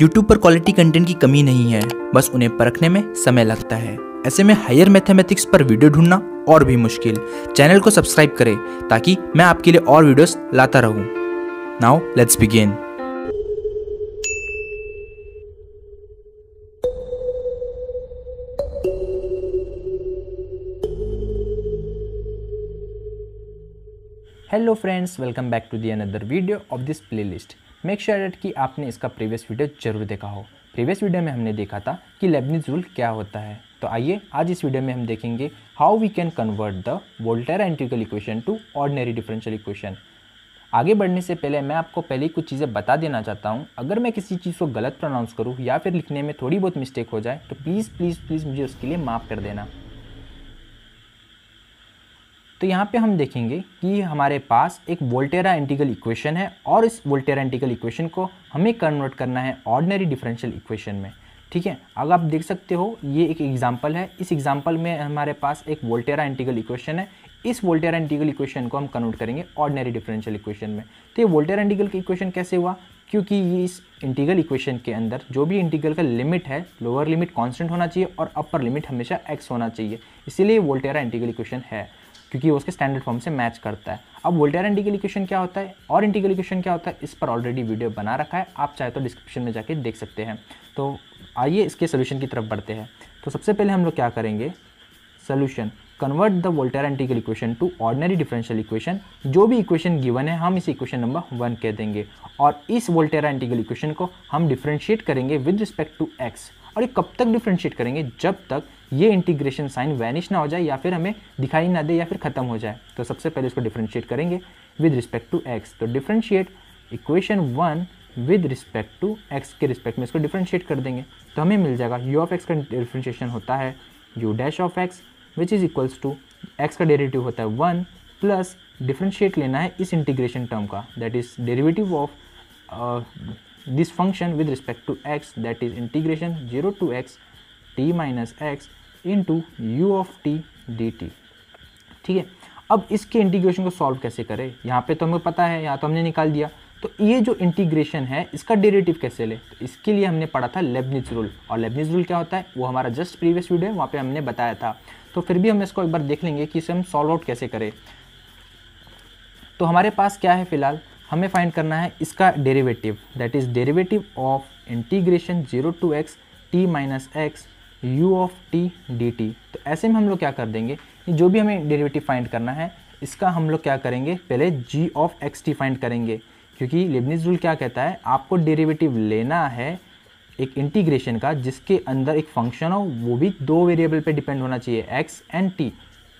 YouTube पर quality content की कमी नहीं है बस उन्हें परखने में समय लगता है ऐसे में हायर मैथमेटिक्स पर वीडियो ढूंढना और भी मुश्किल चैनल को सब्सक्राइब करें ताकि मैं आपके लिए और वीडियोस लाता रहूं। Now let's begin hello friends welcome back to the another video of this playlist make sure that कि आपने इसका प्रीवियस वीडियो जरूर देखा हो प्रीवियस वीडियो में हमने देखा था कि रूल क्या होता है तो आइए आज इस वीडियो में हम देखेंगे how we can convert the Volterra integral equation to ordinary differential equation आगे बढ़ने से पहले मैं आपको पहले कुछ चीज़ें बता देना चाहता हूँ अगर मैं किसी चीज़ को गलत प्रोनाउंस करूँ या फिर लिखने में थोड़ी बहुत मिस्टेक हो जाए तो प्लीज़ प्लीज़ प्लीज़ मुझे उसके लिए माफ़ कर देना तो यहाँ पे हम देखेंगे कि हमारे पास एक वोल्टेरा एंटीगल इक्वेशन है और इस वोल्टेरा एंटीगल इक्वेशन को हमें कन्वर्ट करना है ऑर्डनरी डिफरेंशियल इक्वेशन में ठीक है अगर आप देख सकते हो ये एक एग्जाम्पल है इस एग्जाम्पल में हमारे पास एक वोल्टेरा एंटीगल इक्वेशन है इस वोल्टेरा एंटीगल इक्वेशन को हम कन्वर्ट करेंगे ऑर्डनरी डिफरेंशियल इक्वेशन में तो ये वोल्टेरा की इक्वेशन कैसे हुआ क्योंकि ये इस इंटीगल इक्वेशन के अंदर जो भी इंटीगल का लिमिट है लोअर लिमिट कांस्टेंट होना चाहिए और अपर लिमिट हमेशा एक्स होना चाहिए इसीलिए वोल्टेरा इंटीगल इक्वेशन है क्योंकि वो उसके स्टैंडर्ड फॉर्म से मैच करता है अब वोल्टेयर इंटीगल इक्वेशन क्या होता है और इंटीगल इक्वेशन क्या होता है इस पर ऑलरेडी वीडियो बना रखा है आप चाहे तो डिस्क्रिप्शन में जाके देख सकते हैं तो आइए इसके सोल्यूशन की तरफ बढ़ते हैं तो सबसे पहले हम लोग क्या करेंगे solution convert the Volterra integral equation to ordinary differential equation जो भी इक्वेशन गिवन है हम इस इक्वेशन नंबर वन कह देंगे और इस वोल्टेयर इंटीगल इक्वेशन को हम डिफ्रेंशिएट करेंगे विद रिस्पेक्ट टू एक्स और ये कब तक डिफ्रेंशिएट करेंगे जब तक ये इंटीग्रेशन साइन वैनिश ना हो जाए या फिर हमें दिखाई ना दे या फिर ख़त्म हो जाए तो सबसे पहले इसको डिफ्रेंशिएट करेंगे विद रिस्पेक्ट टू एक्स तो differentiate equation one with respect to x के रिस्पेक्ट में इसको डिफ्रेंशिएट कर देंगे तो हमें मिल जाएगा यू ऑफ एक्स का डिफ्रेंशिएशन होता है u dash of x which is equals to x का डेरेटिव होता है वन प्लस डिफ्रेंशिएट लेना है इस इंटीग्रेशन टर्म का that is derivative of this function with respect to x that is integration zero to x t minus x into u of t d t ठीक है अब इसके integration को solve कैसे करें यहाँ पे तो हमें पता है यहाँ तो हमने निकाल दिया तो ये जो इंटीग्रेशन है इसका डेरेटिव कैसे ले तो इसके लिए हमने पढ़ा था लेबनिज रूल और लेबनिज रूल क्या होता है वो हमारा जस्ट प्रीवियस वीडियो है वहाँ पे हमने बताया था तो फिर भी हम इसको एक बार देख लेंगे कि इसे हम सॉल्व आउट कैसे करें तो हमारे पास क्या है फिलहाल हमें फाइंड करना है इसका derivative that is derivative of integration zero to x t minus x u of t d t तो ऐसे में हम लोग क्या कर देंगे जो भी हमें डेरिवेटिव फाइंड करना है इसका हम लोग क्या करेंगे पहले g of x t find करेंगे क्योंकि लेबनिज रूल क्या कहता है आपको डेरिवेटिव लेना है एक इंटीग्रेशन का जिसके अंदर एक फंक्शन हो वो भी दो वेरिएबल पे डिपेंड होना चाहिए एक्स एंड टी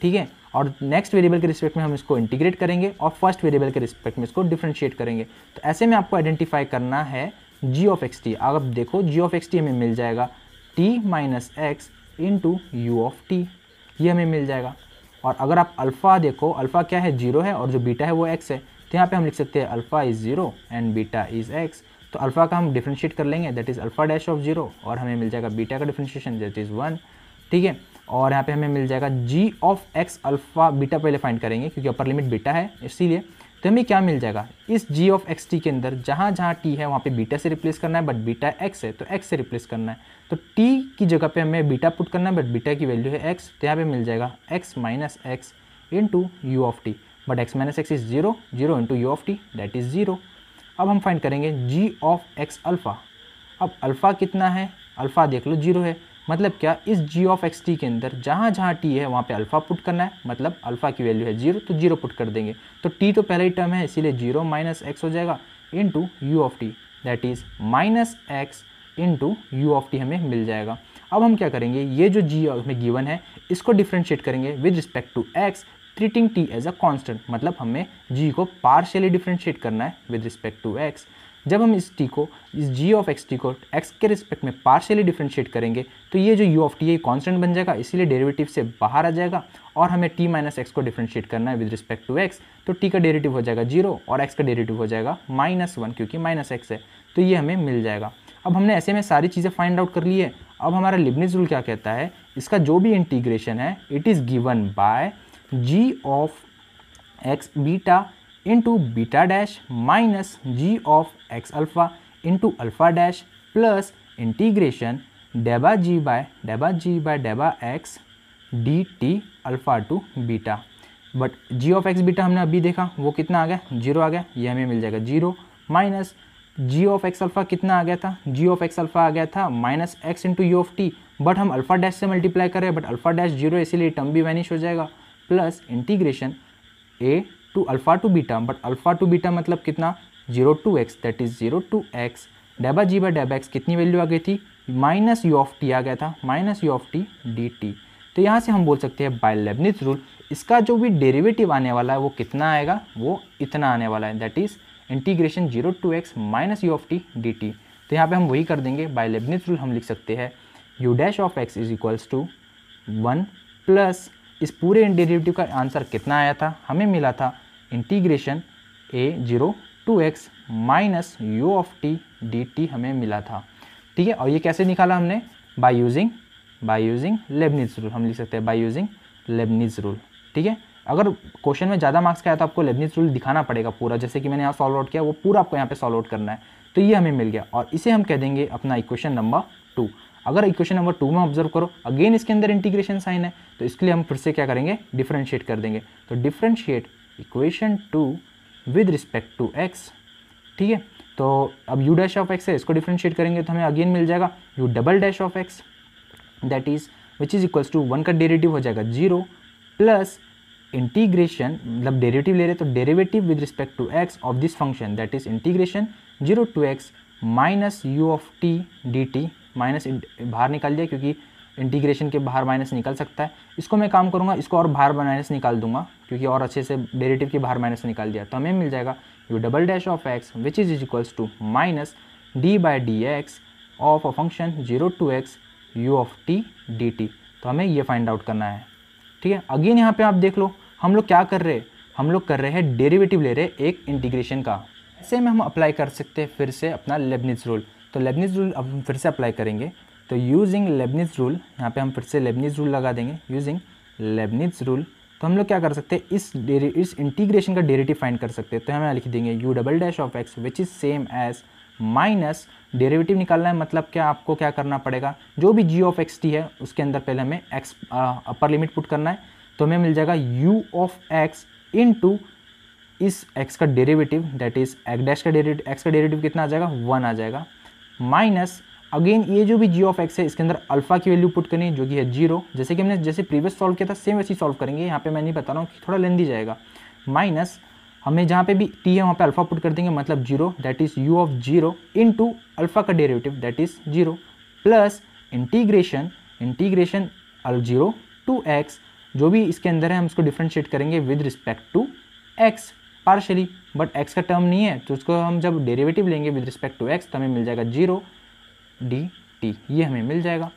ठीक है और नेक्स्ट वेरिएबल के रिस्पेक्ट में हम इसको इंटीग्रेट करेंगे और फर्स्ट वेरिएबल के रिस्पेक्ट में इसको डिफ्रेंशिएट करेंगे तो ऐसे में आपको आइडेंटिफाई करना है जी ऑफ एक्स टी आप देखो जी ऑफ एक्स टी हमें मिल जाएगा t minus x into u of t ये हमें मिल जाएगा और अगर आप अल्फ़ा देखो अल्फ़ा क्या है जीरो है और जो बीटा है वो एक्स है तो यहाँ पे हम लिख सकते हैं alpha is zero and beta is x तो अल्फ़ा का हम डिफ्रेंशिएट कर लेंगे that is alpha dash of zero और हमें मिल जाएगा बीटा का डिफ्रेंशिएशन दैट इज़ वन ठीक है और यहाँ पे हमें मिल जाएगा g of x alpha beta पहले फाइंड करेंगे क्योंकि अपर लिमिट बीटा है इसीलिए तो हमें क्या मिल जाएगा इस जी ऑफ एक्स टी के अंदर जहाँ जहाँ टी है वहाँ पे बीटा से रिप्लेस करना है बट बीटा एक्स है तो एक्स से रिप्लेस करना है तो टी की जगह पे हमें बीटा पुट करना है बट बीटा की वैल्यू है एक्स तो यहाँ पे मिल जाएगा x minus x into u of t but x minus x is zero zero into u of t that is zero अब हम फाइंड करेंगे जी ऑफ एक्स अल्फ़ा अब अल्फ़ा कितना है अल्फ़ा देख लो जीरो है मतलब क्या इस जी ऑफ एक्स टी के अंदर जहाँ जहाँ टी है वहाँ पे अल्फ़ा पुट करना है मतलब अल्फ़ा की वैल्यू है जीरो तो जीरो पुट कर देंगे तो टी तो पहला ही टर्म है इसीलिए जीरो माइनस एक्स हो जाएगा into u of t that is minus x into u of t हमें मिल जाएगा अब हम क्या करेंगे ये जो जी हमें गिवन है इसको डिफ्रेंशिएट करेंगे with respect to x treating t as a constant मतलब हमें जी को पार्शियली डिफ्रेंशिएट करना है विद रिस्पेक्ट टू एक्स जब हम इस टी को इस जी ऑफ एक्स टी को एक्स के रिस्पेक्ट में पार्शियली डिफ्रेंशिएट करेंगे तो ये जो यू ऑफ टी है कॉन्स्टेंट बन जाएगा इसीलिए डेरिवेटिव से बाहर आ जाएगा और हमें टी माइनस एक्स को डिफ्रेंशिएट करना है विद रिस्पेक्ट टू एक्स तो टी का डेरेटिव हो जाएगा जीरो और एक्स का डेरेटिव हो जाएगा माइनस वन क्योंकि माइनस एक्स है तो ये हमें मिल जाएगा अब हमने ऐसे में सारी चीज़ें फाइंड आउट कर ली है अब हमारा लिबनिज रूल क्या कहता है इसका जो भी इंटीग्रेशन है it is given by g of x beta into beta dash minus g of x alpha into alpha dash plus integration del g by del g by del x d t alpha to beta but g of x beta हमने अभी देखा वो कितना आ गया zero आ गया ये हमें मिल जाएगा zero minus g of x alpha कितना आ गया था जी ऑफ एक्स अल्फ़ा आ गया था minus x into u of t but हम अल्फ़ा डैश से मल्टीप्लाई कर रहे हैं बट अल्फ़ा डैश जीरो इसीलिए टर्म भी वैनिश हो जाएगा plus integration a to alpha to beta but alpha to beta मतलब कितना zero to x that is zero to x del g by डेबा x कितनी वैल्यू आ गई थी माइनस यू ऑफ टी आ गया था minus u of t d t तो यहाँ से हम बोल सकते हैं बाय लेबनिज रूल इसका जो भी डेरिवेटिव आने वाला है वो कितना आएगा वो इतना आने वाला है that is integration zero to x minus u of t d t तो यहाँ पे हम वही कर देंगे बाय लेबनिज रूल हम लिख सकते हैं u dash of x is equals to one plus इस पूरे डेरिवेटिव का आंसर कितना आया था हमें मिला था integration a zero to x minus u of t d t हमें मिला था ठीक है और ये कैसे निकाला हमने by using by using Leibniz rule हम लिख सकते हैं बाय यूजिंग लेबनिज रूल ठीक है अगर क्वेश्चन में ज़्यादा मार्क्स का आया तो आपको लेबनिज रूल दिखाना पड़ेगा पूरा जैसे कि मैंने यहाँ सॉल्व आउट किया वो पूरा आपको यहाँ पे सॉल्व आउट करना है तो ये हमें मिल गया और इसे हम कह देंगे अपना इक्वेशन नंबर टू अगर इक्वेशन नंबर टू में ऑब्जर्व करो अगेन इसके अंदर इंटीग्रेशन साइन है तो इसके लिए हम फिर से क्या करेंगे डिफ्रेंशिएट कर देंगे तो differentiate equation two with respect to x ठीक है तो अब यू डैश ऑफ एक्स है इसको डिफ्रेंशिएट करेंगे तो हमें अगेन मिल जाएगा u double dash of x that is which is equals to one का डेरेटिव हो जाएगा जीरो प्लस इंटीग्रेशन मतलब डेरेटिव ले रहे तो derivative with respect to x of this function that is integration zero to x minus u of t d t minus बाहर निकाल दिया क्योंकि इंटीग्रेशन के बाहर माइनस निकल सकता है इसको मैं काम करूँगा इसको और बाहर माइनस निकाल दूंगा क्योंकि और अच्छे से डेरेटिव के बाहर माइनस निकाल दिया तो हमें मिल जाएगा u double dash of x which is is equals to minus d by d x of a function zero to x u of t d t तो हमें ये फाइंड आउट करना है ठीक है अगेन यहाँ पे आप देख लो हम लोग क्या कर रहे हैं हम लोग कर रहे हैं डेरिवेटिव ले रहे हैं एक इंटीग्रेशन का ऐसे में हम अप्लाई कर सकते हैं फिर से अपना लेबनिज रूल तो लेबनिज रूल अब हम फिर से अप्लाई करेंगे तो यूजिंग लेबनिज रूल यहाँ पे हम फिर से लेबनिज रूल लगा देंगे यूजिंग लेबनिज रूल तो हम लोग क्या कर सकते हैं इस इस इंटीग्रेशन का डेरेटिव फाइंड कर सकते हैं तो हम यहाँ लिख देंगे u double dash of x which is same as minus derivative निकालना है मतलब क्या आपको क्या करना पड़ेगा जो भी जी ऑफ एक्स टी है उसके अंदर पहले हमें एक्स अपर लिमिट पुट करना है तो हमें मिल जाएगा u of x into इस एक्स का derivative that is x dash का डेरेटिव एक्स का डेरेटिव कितना आ जाएगा वन आ जाएगा माइनस अगेन ये जो भी जी ऑफ एक्स है इसके अंदर अल्फा की वैल्यू पुट करनी है जो कि है जीरो जैसे कि हमने जैसे प्रीवियस सॉल्व किया था सेम वैसे ही सॉल्व करेंगे यहाँ पे मैं नहीं बता रहा हूँ कि थोड़ा लेंदी जाएगा माइनस हमें जहाँ पे भी टी है वहाँ पे अल्फा पुट कर देंगे मतलब zero that is u of zero into alpha का derivative that is zero plus integration integration अल जीरो टू एक्स जो भी इसके अंदर है हम इसको डिफ्रेंशिएट करेंगे with respect to x partially but x का टर्म नहीं है तो उसको हम जब डेरेवेटिव लेंगे विद रिस्पेक्ट टू एक्स तो हमें मिल जाएगा जीरो डी टी ये हमें मिल जाएगा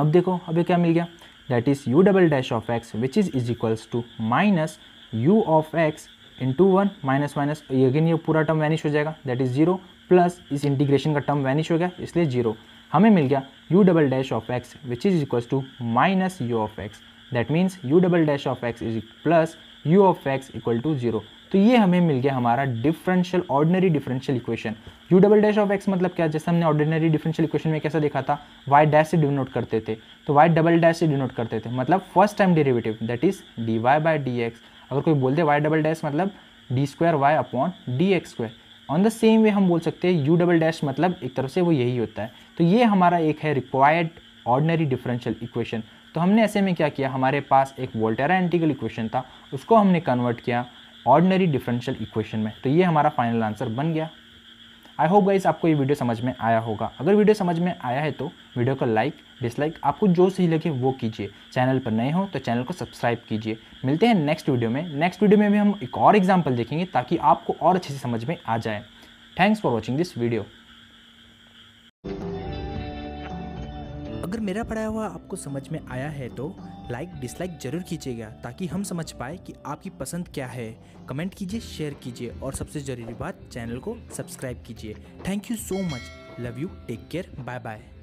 अब देखो अभी क्या मिल गया that is u double dash of x which is is equals to minus u of x into one minus minus again ये पूरा टर्म वैनिश हो जाएगा दैट इज़ जीरो प्लस इस इंटीग्रेशन का टर्म वैनिश हो गया इसलिए जीरो हमें मिल गया u double dash of x which is equals to minus u of x that means u double dash of x is plus you of x equal to zero तो ये हमें मिल गया हमारा differential ordinary differential equation u double dash of x मतलब क्या जैसे हमने ऑर्डिनरी डिफरेंशियल इक्वेशन में कैसा देखा था y डैश से डिनोट करते थे तो y डबल डैश से डिनोट करते थे मतलब first time derivative that is dy y by d x अगर कोई बोल दे y डबल डैश मतलब d square y upon d x square on the same way हम बोल सकते हैं यू डबल डैश मतलब एक तरफ से वो यही होता है तो ये हमारा एक है रिक्वायर्ड ऑर्डनरी डिफरेंशियल इक्वेशन तो हमने ऐसे में क्या किया हमारे पास एक वोल्टेरा एंटीगल इक्वेशन था उसको हमने कन्वर्ट किया ऑर्डनरी डिफरेंशियल इक्वेशन में तो ये हमारा फाइनल आंसर बन गया आई होप गाइस आपको ये वीडियो समझ में आया होगा अगर वीडियो समझ में आया है तो वीडियो को लाइक डिसलाइक आपको जो सही लगे वो कीजिए चैनल पर नए हो तो चैनल को सब्सक्राइब कीजिए मिलते हैं नेक्स्ट वीडियो में नेक्स्ट वीडियो में भी हम एक और एग्जाम्पल देखेंगे ताकि आपको और अच्छे से समझ में आ जाए thanks for watching this video अगर मेरा पढ़ाया हुआ आपको समझ में आया है तो लाइक डिसलाइक ज़रूर कीजिएगा ताकि हम समझ पाए कि आपकी पसंद क्या है कमेंट कीजिए शेयर कीजिए और सबसे ज़रूरी बात चैनल को सब्सक्राइब कीजिए thank you so much love you take care bye bye